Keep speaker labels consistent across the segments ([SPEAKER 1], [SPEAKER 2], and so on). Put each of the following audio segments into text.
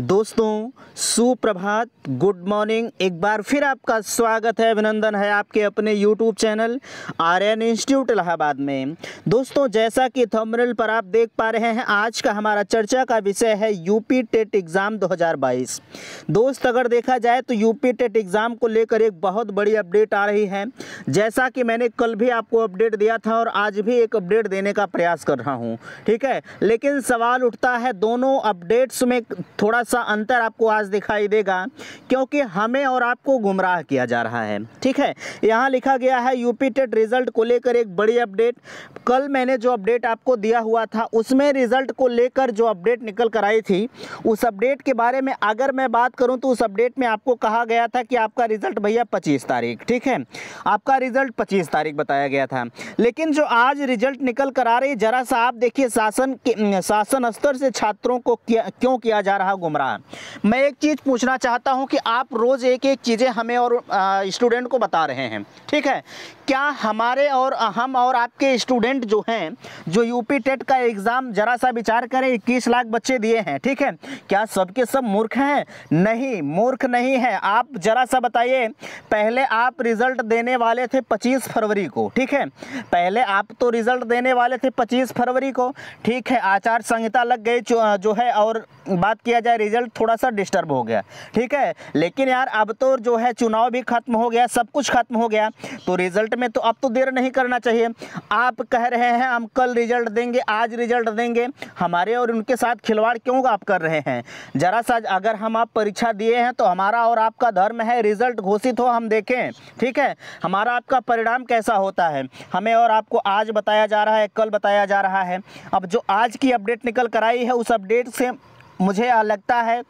[SPEAKER 1] दोस्तों सुप्रभात good morning एक बार फिर आपका स्वागत है अभिनंदन है आपके अपने YouTube channel Aryan institute Allahabad में दोस्तों जैसा कि थंबनेल पर आप देख पा रहे हैं आज का हमारा चर्चा का विषय है यूपी टेट एग्ज़ाम 2022 दोस्त अगर देखा जाए तो यूपी टेट एग्ज़ाम को लेकर एक बहुत बड़ी अपडेट आ रही है जैसा कि मैंने कल भी आपको अपडेट दिया था और आज भी एक अपडेट देने का प्रयास कर रहा हूँ ठीक है लेकिन सवाल उठता है दोनों अपडेट्स में थोड़ा सा अंतर आपको आज दिखाई देगा क्योंकि हमें और आपको गुमराह किया जा रहा है ठीक है यहाँ लिखा गया है यूपी टेट रिजल्ट को लेकर एक बड़ी अपडेट कल मैंने जो अपडेट आपको दिया हुआ था उसमें रिजल्ट को लेकर जो अपडेट निकल कर आई थी उस अपडेट के बारे में अगर मैं बात करूँ तो उस अपडेट में आपको कहा गया था कि आपका रिजल्ट भैया पच्चीस तारीख ठीक है आपका रिजल्ट पच्चीस तारीख बताया गया था लेकिन जो आज रिजल्ट निकल कर आ रही जरा सा आप देखिए शासन के शासन स्तर से छात्रों को क्यों किया जा रहा गुमराह इमरान मैं एक चीज़ पूछना चाहता हूँ कि आप रोज़ एक एक चीज़ें हमें और स्टूडेंट को बता रहे हैं ठीक है क्या हमारे और हम और आपके स्टूडेंट जो हैं जो यूपी टेट का एग्ज़ाम ज़रा सा विचार करें इक्कीस लाख बच्चे दिए हैं ठीक है क्या सबके सब मूर्ख हैं नहीं मूर्ख नहीं है आप ज़रा सा बताइए पहले आप रिज़ल्ट देने वाले थे पच्चीस फरवरी को ठीक है पहले आप तो रिज़ल्ट देने वाले थे पच्चीस फरवरी को ठीक है आचार संहिता लग गई जो है और बात किया जाए रिजल्ट थोड़ा सा डिस्टर्ब हो गया ठीक है लेकिन यार अब तो जो है चुनाव भी खत्म हो गया सब कुछ खत्म हो गया तो रिजल्ट में तो अब तो देर नहीं करना चाहिए आप कह रहे हैं हम कल रिजल्ट देंगे आज रिजल्ट देंगे हमारे और उनके साथ खिलवाड़ क्यों आप कर रहे हैं ज़रा सा अगर हम आप परीक्षा दिए हैं तो हमारा और आपका धर्म है रिजल्ट घोषित हो हम देखें ठीक है हमारा आपका परिणाम कैसा होता है हमें और आपको आज बताया जा रहा है कल बताया जा रहा है अब जो आज की अपडेट निकल कर आई है उस अपडेट से मुझे लगता है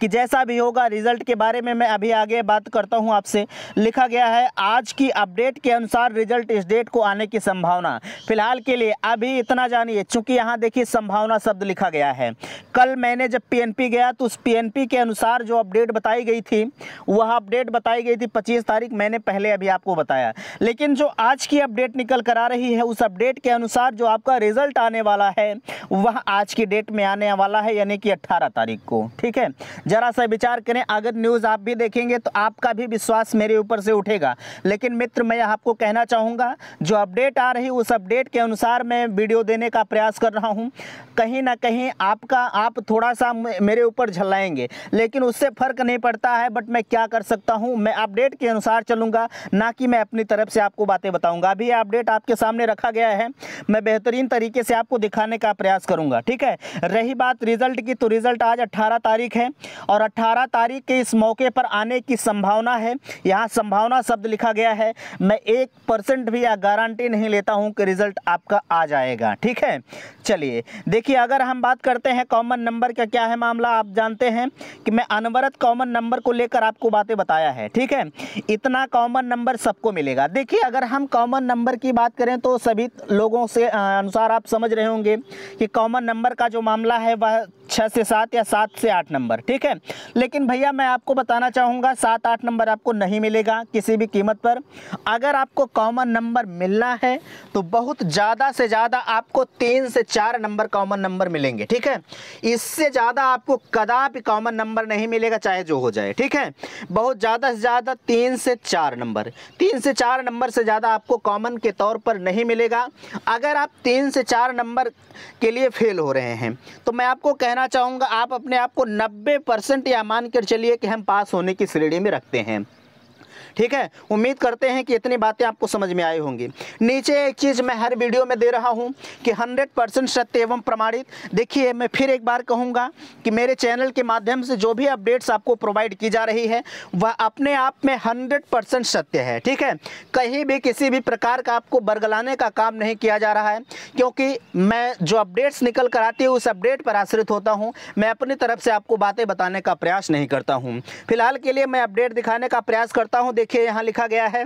[SPEAKER 1] कि जैसा भी होगा रिजल्ट के बारे में मैं अभी आगे बात करता हूँ आपसे लिखा गया है आज की अपडेट के अनुसार रिजल्ट इस डेट को आने की संभावना फिलहाल के लिए अभी इतना जानिए चूंकि यहाँ देखिए संभावना शब्द लिखा गया है कल मैंने जब पी गया तो उस पी के अनुसार जो अपडेट बताई गई थी वह अपडेट बताई गई थी पच्चीस तारीख मैंने पहले अभी आपको बताया लेकिन जो आज की अपडेट निकल कर आ रही है उस अपडेट के अनुसार जो आपका रिजल्ट आने वाला है वह आज की डेट में आने वाला है यानी कि 18 तारीख को ठीक है ज़रा सा विचार करें अगर न्यूज़ आप भी देखेंगे तो आपका भी विश्वास मेरे ऊपर से उठेगा लेकिन मित्र मैं आपको कहना चाहूँगा जो अपडेट आ रही उस अपडेट के अनुसार मैं वीडियो देने का प्रयास कर रहा हूँ कहीं ना कहीं आपका आप थोड़ा सा मेरे ऊपर झल्लाएंगे लेकिन उससे फ़र्क नहीं पड़ता है बट मैं क्या कर सकता हूँ मैं अपडेट के अनुसार चलूँगा ना कि मैं अपनी तरफ से आपको बातें बताऊँगा अभी अपडेट आपके सामने रखा गया है मैं बेहतरीन तरीके से आपको दिखाने का प्रयास करूँगा ठीक है रही बात रिजल्ट की तो रिजल्ट आज अट्ठारह तारीख है और 18 तारीख के इस मौके पर आने की संभावना है यहाँ संभावना शब्द लिखा गया है मैं एक परसेंट भी या गारंटी नहीं लेता हूँ कि रिजल्ट आपका आ जाएगा ठीक है चलिए देखिए अगर हम बात करते हैं कॉमन नंबर का क्या है मामला आप जानते हैं कि मैं अनवरत कॉमन नंबर को लेकर आपको बातें बताया है ठीक है इतना कॉमन नंबर सबको मिलेगा देखिए अगर हम कॉमन नंबर की बात करें तो सभी लोगों से अनुसार आप समझ रहे होंगे कि कॉमन नंबर का जो मामला है वह छः से सात या सात से आठ नंबर ठीक है लेकिन भैया मैं आपको बताना चाहूँगा सात आठ नंबर आपको नहीं मिलेगा किसी भी कीमत पर अगर आपको कॉमन नंबर मिलना है तो बहुत ज़्यादा से ज़्यादा आपको तीन से चार नंबर कॉमन नंबर मिलेंगे ठीक है इससे ज़्यादा आपको कदापि कॉमन नंबर नहीं मिलेगा चाहे जो हो जाए ठीक है बहुत ज़्यादा से ज़्यादा तीन से चार नंबर तीन से चार नंबर से ज़्यादा आपको कॉमन के तौर पर नहीं मिलेगा अगर आप तीन से चार नंबर के लिए फेल हो रहे हैं तो मैं आपको कहना चाहूँगा आप अपने आप को नब्बे परसेंट या मान कर चलिए कि हम पास होने की श्रेणी में रखते हैं ठीक है उम्मीद करते हैं कि इतनी बातें आपको समझ में आई होंगी नीचे एक चीज़ मैं हर वीडियो में दे रहा हूँ कि हंड्रेड परसेंट सत्य एवं प्रमाणित देखिए मैं फिर एक बार कहूँगा कि मेरे चैनल के माध्यम से जो भी अपडेट्स आपको प्रोवाइड की जा रही है वह अपने आप में हंड्रेड परसेंट सत्य है ठीक है कहीं भी किसी भी प्रकार का आपको बरगलाने का काम नहीं किया जा रहा है क्योंकि मैं जो अपडेट्स निकल कर आती है उस अपडेट पर आश्रित होता हूँ मैं अपनी तरफ से आपको बातें बताने का प्रयास नहीं करता हूँ फिलहाल के लिए मैं अपडेट दिखाने का प्रयास करता हूँ देखिए यहाँ लिखा गया है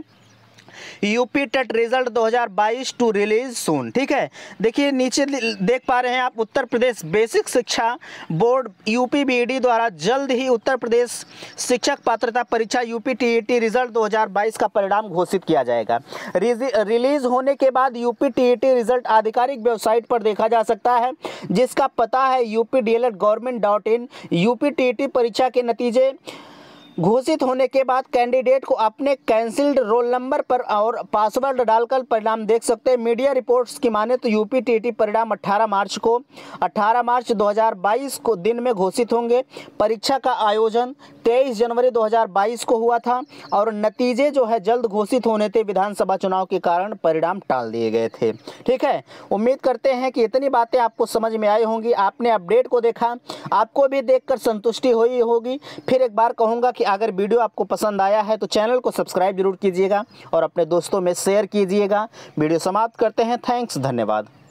[SPEAKER 1] UP TET result 2022 to release soon ठीक है देखिए नीचे देख पा रहे हैं आप उत्तर प्रदेश बेसिक शिक्षा बोर्ड यूपी बीईडी e द्वारा जल्द ही उत्तर प्रदेश शिक्षक पात्रता परीक्षा यूपी टीईटी e रिजल्ट 2022 का परिणाम घोषित किया जाएगा रिलीज होने के बाद यूपी टीईटी e रिजल्ट आधिकारिक वेबसाइट पर देखा जा सकता है जिसका पता है यूपी डी परीक्षा के नतीजे घोषित होने के बाद कैंडिडेट को अपने कैंसिल्ड रोल नंबर पर और पासवर्ड डालकर परिणाम देख सकते हैं मीडिया रिपोर्ट्स की माने तो यूपी टीटी परिणाम 18 मार्च को 18 मार्च 2022 को दिन में घोषित होंगे परीक्षा का आयोजन 23 जनवरी 2022 को हुआ था और नतीजे जो है जल्द घोषित होने थे विधानसभा चुनाव के कारण परिणाम टाल दिए गए थे ठीक है उम्मीद करते हैं कि इतनी बातें आपको समझ में आई होंगी आपने अपडेट को देखा आपको भी देख संतुष्टि हुई होगी फिर एक बार कहूँगा कि अगर वीडियो आपको पसंद आया है तो चैनल को सब्सक्राइब जरूर कीजिएगा और अपने दोस्तों में शेयर कीजिएगा वीडियो समाप्त करते हैं थैंक्स धन्यवाद